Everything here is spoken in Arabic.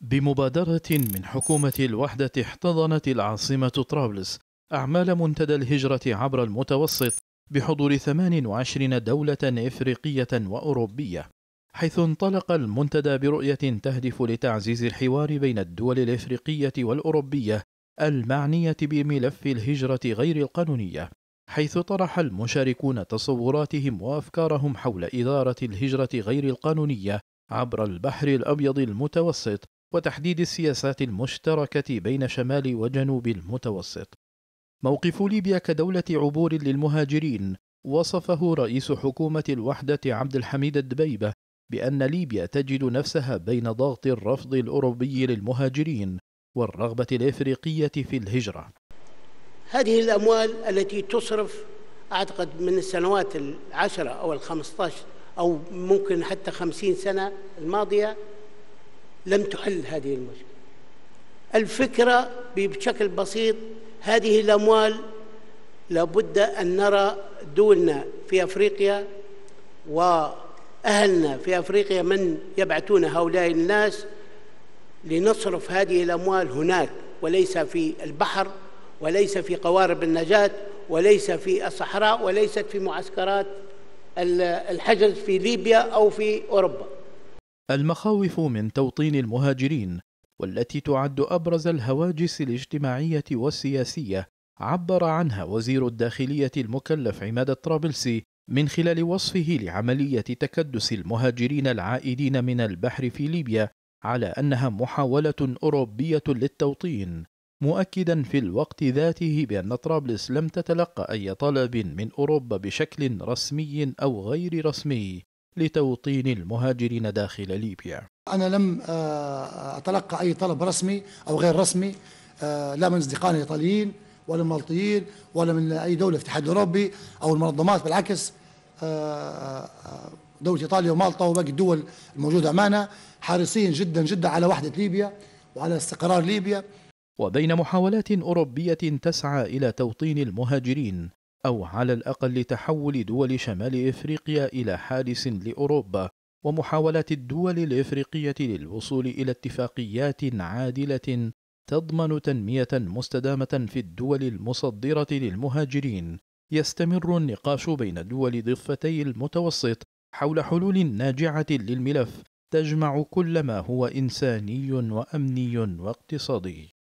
بمبادرة من حكومة الوحدة احتضنت العاصمة طرابلس أعمال منتدى الهجرة عبر المتوسط بحضور 28 دولة إفريقية وأوروبية حيث انطلق المنتدى برؤية تهدف لتعزيز الحوار بين الدول الإفريقية والأوروبية المعنية بملف الهجرة غير القانونية حيث طرح المشاركون تصوراتهم وأفكارهم حول إدارة الهجرة غير القانونية عبر البحر الأبيض المتوسط وتحديد السياسات المشتركة بين شمال وجنوب المتوسط. موقف ليبيا كدولة عبور للمهاجرين وصفه رئيس حكومة الوحدة عبد الحميد الدبيبة بأن ليبيا تجد نفسها بين ضغط الرفض الأوروبي للمهاجرين والرغبة الإفريقية في الهجرة. هذه الأموال التي تصرف أعتقد من السنوات العشرة أو الخمسة عشر أو ممكن حتى خمسين سنة الماضية لم تحل هذه المشكله الفكره بشكل بسيط هذه الاموال لابد ان نرى دولنا في افريقيا واهلنا في افريقيا من يبعثون هؤلاء الناس لنصرف هذه الاموال هناك وليس في البحر وليس في قوارب النجاه وليس في الصحراء وليست في معسكرات الحجز في ليبيا او في اوروبا المخاوف من توطين المهاجرين والتي تعد ابرز الهواجس الاجتماعيه والسياسيه عبر عنها وزير الداخليه المكلف عماد الطرابلسي من خلال وصفه لعمليه تكدس المهاجرين العائدين من البحر في ليبيا على انها محاوله اوروبيه للتوطين مؤكدا في الوقت ذاته بان طرابلس لم تتلق اي طلب من اوروبا بشكل رسمي او غير رسمي لتوطين المهاجرين داخل ليبيا أنا لم آه، أتلقى أي طلب رسمي أو غير رسمي آه، لا من أصدقائنا الإيطاليين ولا من المالطيين ولا من أي دولة في الاتحاد الأوروبي أو المنظمات بالعكس آه، دولة إيطاليا ومالطا وباقي الدول الموجودة معنا حريصين جدا جدا على وحدة ليبيا وعلى استقرار ليبيا وبين محاولات أوروبية تسعى إلى توطين المهاجرين أو على الأقل تحول دول شمال إفريقيا إلى حارس لأوروبا ومحاولات الدول الإفريقية للوصول إلى اتفاقيات عادلة تضمن تنمية مستدامة في الدول المصدرة للمهاجرين يستمر النقاش بين دول ضفتي المتوسط حول حلول ناجعة للملف تجمع كل ما هو إنساني وأمني واقتصادي